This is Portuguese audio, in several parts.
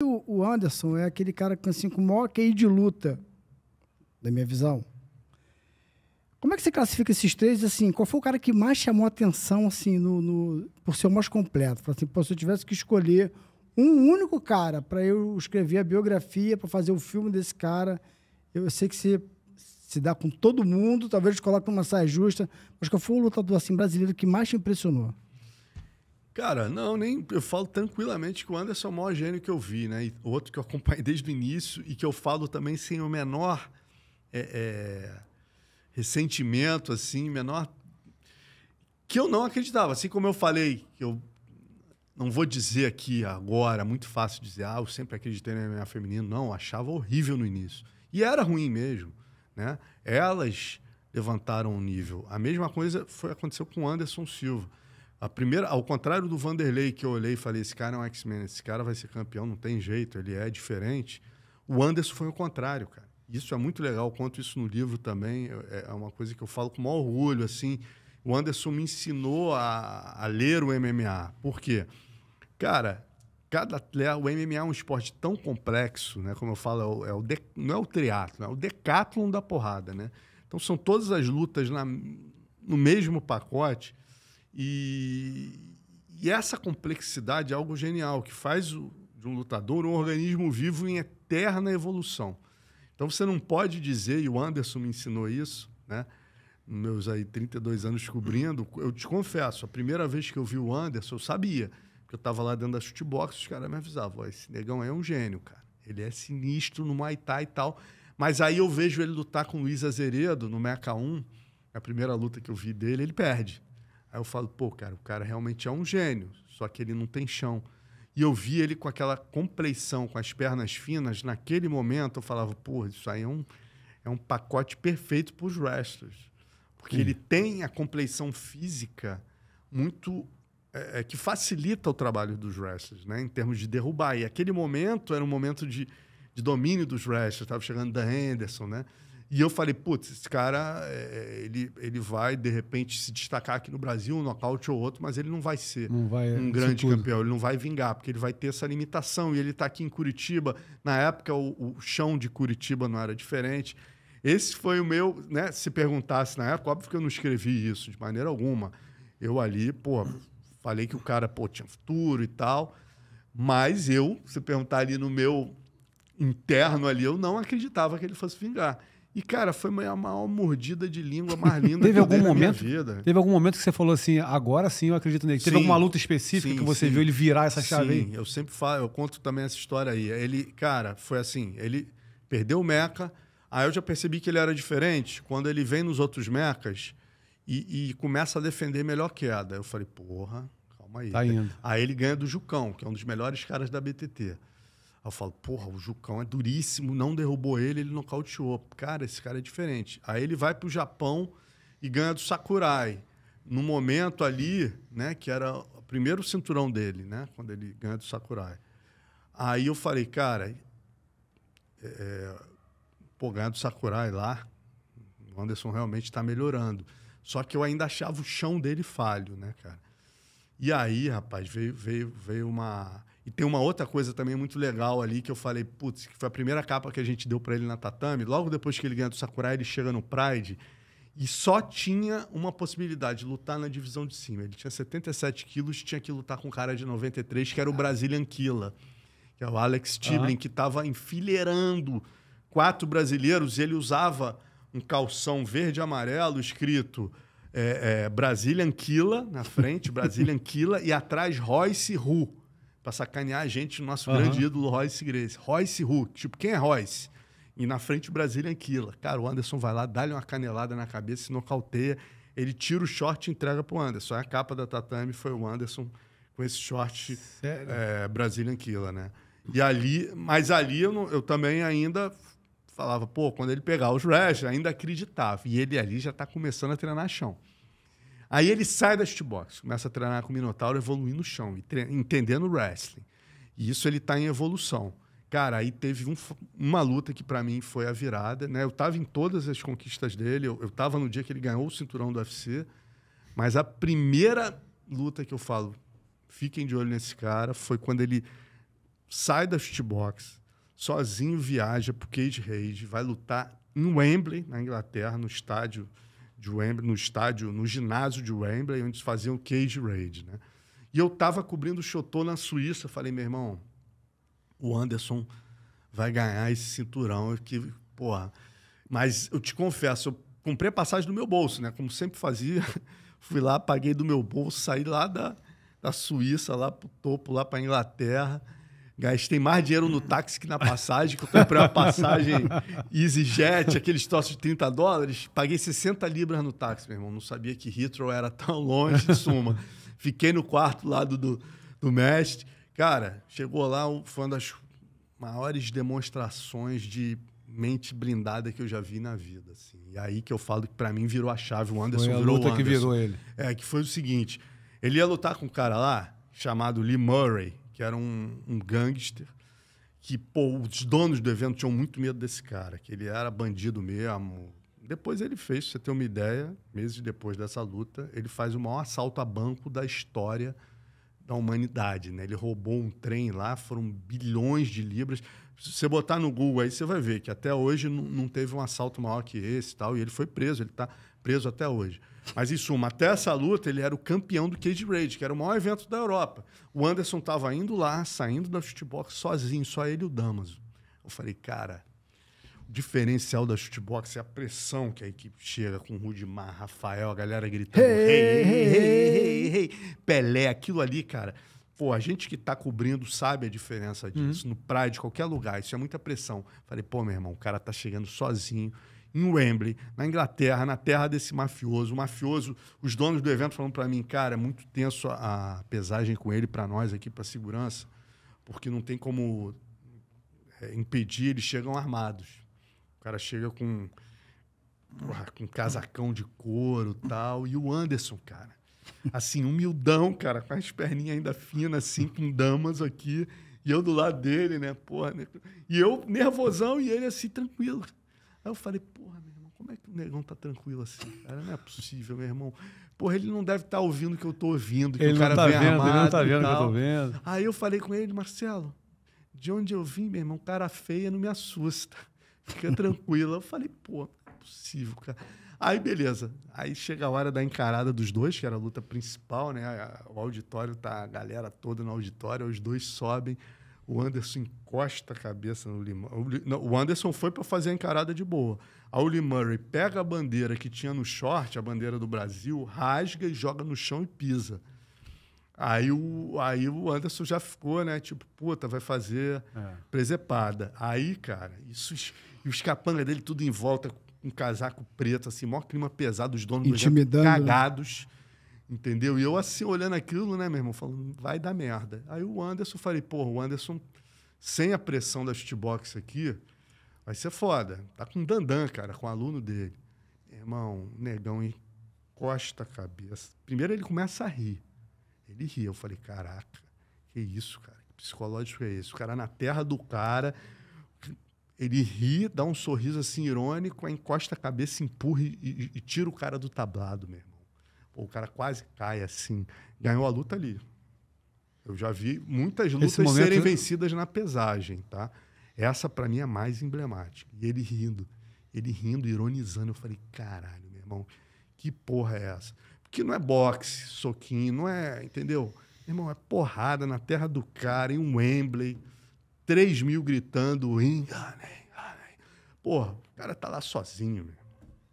O Anderson é aquele cara com, assim, com o maior QI de luta, da minha visão. Como é que você classifica esses três? Assim, qual foi o cara que mais chamou atenção assim, no, no por ser o mais completo? Assim, pô, se eu tivesse que escolher um único cara para eu escrever a biografia, para fazer o filme desse cara, eu sei que você se dá com todo mundo, talvez coloque numa saia justa, mas qual foi o lutador assim, brasileiro que mais te impressionou? Cara, não, nem eu falo tranquilamente que o Anderson é o maior gênio que eu vi, né? E outro que eu acompanhei desde o início e que eu falo também sem o menor é, é, ressentimento, assim, menor. Que eu não acreditava. Assim como eu falei, eu não vou dizer aqui agora, muito fácil dizer, ah, eu sempre acreditei na minha feminina. Não, achava horrível no início. E era ruim mesmo, né? Elas levantaram o um nível. A mesma coisa foi aconteceu com o Anderson Silva a primeira, ao contrário do Vanderlei, que eu olhei e falei: esse cara é um X-Men, esse cara vai ser campeão, não tem jeito, ele é diferente. O Anderson foi o contrário, cara. Isso é muito legal, conto isso no livro também. É, é uma coisa que eu falo com maior orgulho, assim. O Anderson me ensinou a, a ler o MMA. Por quê? Cara, cada atleta, o MMA é um esporte tão complexo, né? Como eu falo, é o, é o de, não é o triatlo, é o decátlon da porrada, né? Então são todas as lutas na, no mesmo pacote e, e essa complexidade é algo genial, que faz o, de um lutador um organismo vivo em eterna evolução. Então você não pode dizer, e o Anderson me ensinou isso, né? Meus aí 32 anos descobrindo, eu te confesso, a primeira vez que eu vi o Anderson, eu sabia, porque eu estava lá dentro da shootbox, os caras me avisavam, esse negão é um gênio, cara. Ele é sinistro no Muay Thai e tal. Mas aí eu vejo ele lutar com o Luiz Azeredo no Meca 1, a primeira luta que eu vi dele, ele perde. Aí eu falo, pô, cara, o cara realmente é um gênio, só que ele não tem chão. E eu vi ele com aquela compleição, com as pernas finas, naquele momento eu falava, pô, isso aí é um, é um pacote perfeito para os wrestlers. Porque Sim. ele tem a compleição física muito. É, é, que facilita o trabalho dos wrestlers, né? Em termos de derrubar. E aquele momento era um momento de, de domínio dos wrestlers. Estava chegando da Henderson, né? E eu falei, putz, esse cara, eh, eh, ele, ele vai, de repente, se destacar aqui no Brasil, um nocaute ou outro, mas ele não vai ser não vai, um é, grande campeão. Ele não vai vingar, porque ele vai ter essa limitação. E ele está aqui em Curitiba. Na época, o, o chão de Curitiba não era diferente. Esse foi o meu, né? Se perguntasse na época, óbvio que eu não escrevi isso de maneira alguma. Eu ali, pô, falei que o cara, pô, tinha futuro e tal. Mas eu, se perguntar ali no meu interno ali, eu não acreditava que ele fosse vingar. E, cara, foi a maior mordida de língua mais linda teve que algum momento, vida. Teve algum momento que você falou assim, agora sim eu acredito nele. Teve alguma luta específica sim, que você sim. viu ele virar essa chave sim, aí? eu sempre falo, eu conto também essa história aí. Ele, cara, foi assim, ele perdeu o Meca, aí eu já percebi que ele era diferente quando ele vem nos outros Mecas e, e começa a defender melhor queda. Eu falei, porra, calma aí. Tá indo. Aí ele ganha do Jucão, que é um dos melhores caras da BTT. Aí eu falo, porra, o Jucão é duríssimo, não derrubou ele, ele nocauteou. Cara, esse cara é diferente. Aí ele vai pro Japão e ganha do Sakurai. No momento ali, né, que era o primeiro cinturão dele, né, quando ele ganha do Sakurai. Aí eu falei, cara, é, pô, do Sakurai lá, o Anderson realmente está melhorando. Só que eu ainda achava o chão dele falho, né, cara? E aí, rapaz, veio, veio, veio uma, e tem uma outra coisa também muito legal ali que eu falei, putz, que foi a primeira capa que a gente deu para ele na Tatame. Logo depois que ele ganha do Sakurai, ele chega no Pride e só tinha uma possibilidade de lutar na divisão de cima. Ele tinha 77 quilos, tinha que lutar com um cara de 93, que era o ah. Brazilian Killa, que é o Alex Tiblin, uhum. que estava enfileirando quatro brasileiros. ele usava um calção verde e amarelo escrito é, é, Brazilian Killa na frente, Brazilian Killa, e atrás Royce Hu para sacanear a gente, nosso uhum. grande ídolo Royce Grace. Royce Hulk. Tipo, quem é Royce? E na frente o Brasília é Anquila. Cara, o Anderson vai lá, dá-lhe uma canelada na cabeça, se nocauteia. Ele tira o short e entrega pro Anderson. A capa da Tatame foi o Anderson com esse short é, Brasília Anquila, né? E ali, mas ali eu, não, eu, também ainda falava, pô, quando ele pegar os Rash, ainda acreditava. E ele ali já está começando a treinar chão. Aí ele sai da shootbox, começa a treinar com o Minotauro, evoluindo no chão, entendendo o wrestling. E isso ele está em evolução. Cara, aí teve um, uma luta que para mim foi a virada, né? Eu estava em todas as conquistas dele, eu, estava no dia que ele ganhou o cinturão do UFC, mas a primeira luta que eu falo, fiquem de olho nesse cara, foi quando ele sai da shootbox, sozinho viaja pro Cage Rage, vai lutar em Wembley, na Inglaterra, no estádio de Wembley, no estádio, no ginásio de Wembley, onde faziam cage raid, né? E eu tava cobrindo o Chotô na Suíça, falei, meu irmão, o Anderson vai ganhar esse cinturão que, porra. Mas eu te confesso, eu comprei a passagem do meu bolso, né? Como sempre fazia, fui lá, paguei do meu bolso, saí lá da, da Suíça, lá pro topo, lá pra Inglaterra Gastei mais dinheiro no táxi que na passagem, que eu comprei uma passagem EasyJet, aqueles troços de 30 dólares. Paguei 60 libras no táxi, meu irmão. Não sabia que Heathrow era tão longe de Suma. Fiquei no quarto lado do, do mestre. Cara, chegou lá, foi uma das maiores demonstrações de mente blindada que eu já vi na vida. Assim. E aí que eu falo que para mim virou a chave. O Anderson foi a virou luta o Anderson. que virou ele. É, que foi o seguinte. Ele ia lutar com um cara lá, chamado Lee Murray que era um, um gangster, que pô, os donos do evento tinham muito medo desse cara, que ele era bandido mesmo. Depois ele fez, pra você ter uma ideia, meses depois dessa luta, ele faz o maior assalto a banco da história da humanidade, né? Ele roubou um trem lá, foram bilhões de libras. Se você botar no Google aí, você vai ver que até hoje não, não teve um assalto maior que esse tal, e ele foi preso, ele está preso até hoje. Mas, em suma, até essa luta, ele era o campeão do Cage Rage, que era o maior evento da Europa. O Anderson estava indo lá, saindo da chutebox sozinho, só ele e o Damaso. Eu falei, cara, o diferencial da chutebox é a pressão que a equipe chega com o Rudimar, Rafael, a galera gritando, hey, hey, hey, Pelé, aquilo ali, cara. Pô, a gente que está cobrindo sabe a diferença disso. Uhum. No de qualquer lugar, isso é muita pressão. Falei, pô, meu irmão, o cara tá chegando sozinho em Wembley, na Inglaterra, na terra desse mafioso. O mafioso, os donos do evento falando para mim, cara, é muito tenso a, a pesagem com ele para nós aqui, para segurança, porque não tem como é, impedir, eles chegam armados. O cara chega com, com casacão de couro tal. E o Anderson, cara, assim, humildão, cara, com as perninhas ainda finas, assim, com damas aqui. E eu do lado dele, né? Porra, né? E eu nervosão e ele assim, tranquilo. Aí eu falei, porra, meu irmão, como é que o negão tá tranquilo assim, cara? Não é possível, meu irmão. Porra, ele não deve estar tá ouvindo o que eu tô ouvindo, que ele o cara não tá vem vendo, armado. Ele não tá vendo o que eu tô vendo. Aí eu falei com ele, Marcelo, de onde eu vim, meu irmão, cara feia não me assusta. Fica tranquilo. eu falei, pô, não é possível, cara. Aí, beleza. Aí chega a hora da encarada dos dois, que era a luta principal, né? O auditório tá, a galera toda no auditório, os dois sobem. O Anderson encosta a cabeça no Lee o Anderson foi para fazer a encarada de boa. A Lee Murray pega a bandeira que tinha no short, a bandeira do Brasil, rasga e joga no chão e pisa. Aí o, aí o Anderson já ficou, né? Tipo, puta, vai fazer é. presepada. Aí, cara, isso, e os capangas dele tudo em volta, com um casaco preto, assim, maior clima pesado, os donos Intimidando, né? cagados. Né? Entendeu? E eu assim, olhando aquilo, né, meu irmão, falando, vai dar merda. Aí o Anderson, falei, pô, o Anderson, sem a pressão da shootbox aqui, vai ser foda. Tá com dandan, cara, com o aluno dele. Irmão, negão encosta a cabeça. Primeiro ele começa a rir. Ele ri. Eu falei, caraca, que isso, cara? Que psicológico é esse? O cara na terra do cara, ele ri, dá um sorriso assim irônico, encosta a cabeça, empurra e, e, e tira o cara do tablado mesmo. Pô, o cara quase cai assim. Ganhou a luta ali. Eu já vi muitas lutas momento... serem vencidas na pesagem, tá? Essa, para mim, é mais emblemática. E ele rindo. Ele rindo, ironizando. Eu falei, caralho, meu irmão, que porra é essa? Porque não é boxe, soquinho, não é, entendeu? Meu irmão, é porrada na terra do cara, em Wembley. 3 mil gritando, enganem. Porra, o cara tá lá sozinho, meu.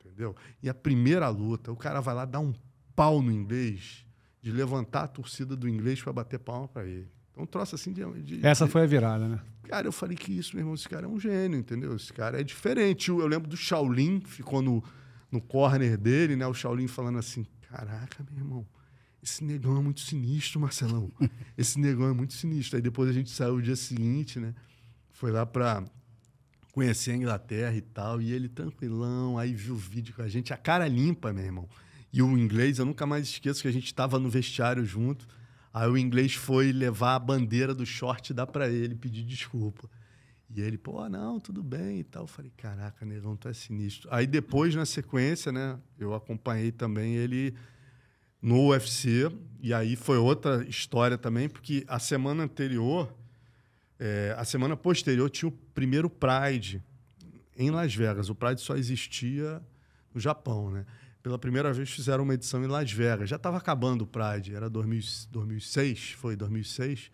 entendeu? E a primeira luta, o cara vai lá dar um pau no inglês de levantar a torcida do inglês para bater palma para ele. Então, um troço assim de, de Essa foi a virada, né? Cara, eu falei que isso, meu irmão, esse cara é um gênio, entendeu? Esse cara é diferente. Eu, eu lembro do Shaolin, ficou no, no corner dele, né? O Shaolin falando assim: caraca, meu irmão, esse negão é muito sinistro, Marcelão. Esse negão é muito sinistro. Aí depois a gente saiu o dia seguinte, né? Foi lá para conhecer a Inglaterra e tal. E ele tranquilão, aí viu o vídeo com a gente, a cara limpa, meu irmão e o inglês, eu nunca mais esqueço que a gente estava no vestiário junto. Aí o inglês foi levar a bandeira do short e dar para ele, pedir desculpa. E ele, pô, não, tudo bem e tal. Eu falei, caraca, negão, tu é sinistro. Aí depois, na sequência, né, eu acompanhei também ele no UFC. E aí foi outra história também, porque a semana anterior, é, a semana posterior, tinha o primeiro Pride em Las Vegas. O Pride só existia no Japão, né? pela primeira vez fizeram uma edição em Las Vegas. Já estava acabando o Pride, era 2000, 2006, foi 2006.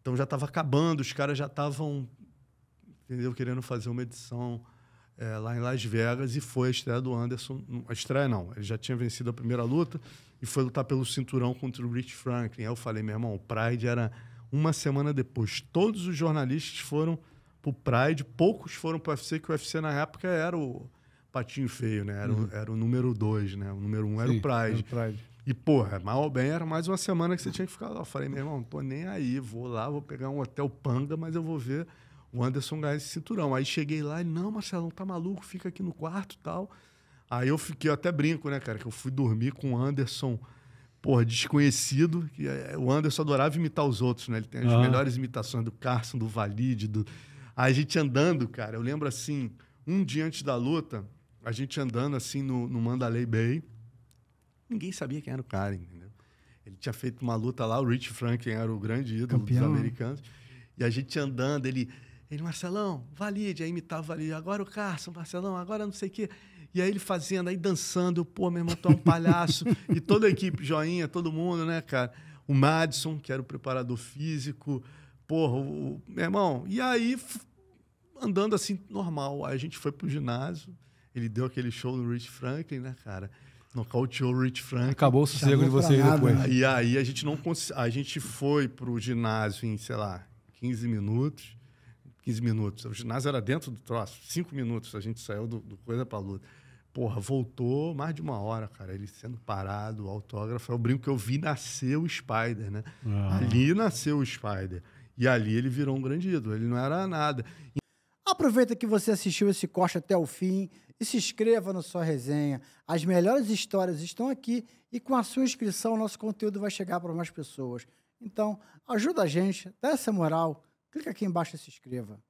Então já estava acabando, os caras já estavam, entendeu, querendo fazer uma edição é, lá em Las Vegas e foi a estreia do Anderson. Hum, a estreia não, ele já tinha vencido a primeira luta e foi lutar pelo cinturão contra o Rich Franklin. Aí eu falei, meu irmão, o Pride era uma semana depois. Todos os jornalistas foram para o Pride, poucos foram para o UFC, que o UFC na época era o patinho feio, né? Era, uhum. era o número dois, né? O número um era o Pride. Era o Pride. E, porra, mal ou bem, era mais uma semana que você tinha que ficar lá. Eu falei, meu irmão, não tô nem aí, vou lá, vou pegar um hotel panga mas eu vou ver o Anderson ganhar esse cinturão. Aí cheguei lá e, não, Marcelão, tá maluco, fica aqui no quarto e tal. Aí eu fiquei, eu até brinco, né, cara, que eu fui dormir com o Anderson, porra, desconhecido, que eh, o Anderson adorava imitar os outros, né? Ele tem as ah. melhores imitações do Carson, do Valide, do... Aí a gente andando, cara, eu lembro assim, um dia antes da luta, a gente andando assim no, no Mandalay Bay, ninguém sabia quem era o cara, entendeu? Ele tinha feito uma luta lá, o Rich Franklin era o grande ídolo Campeão. dos americanos. E a gente andando, ele, ele Marcelão, valide, aí imitava ali, agora o Carson, Marcelão, agora não sei o quê. E aí ele fazendo, aí dançando, eu, pô, meu irmão, tu é um palhaço. e toda a equipe, joinha, todo mundo, né, cara? O Madison, que era o preparador físico, porra, o, meu irmão. E aí, andando assim, normal. Aí a gente foi pro ginásio. Ele deu aquele show do Rich Franklin, né, cara? Nocauteou o Rich Franklin. Acabou o sossego de vocês depois. E aí a gente não A gente foi pro ginásio em, sei lá, 15 minutos. 15 minutos. O ginásio era dentro do troço. 5 minutos a gente saiu do, do coisa pra luta. Porra, voltou mais de uma hora, cara. Ele sendo parado, o autógrafo. É o brinco que eu vi nascer o Spider, né? Ah. Ali nasceu o Spider. E ali ele virou um grande ídolo. Ele não era nada. Aproveita que você assistiu esse corte até o fim e se inscreva no sua Resenha. As melhores histórias estão aqui e com a sua inscrição nosso conteúdo vai chegar para mais pessoas. Então, ajuda a gente, dá essa moral, clica aqui embaixo e se inscreva.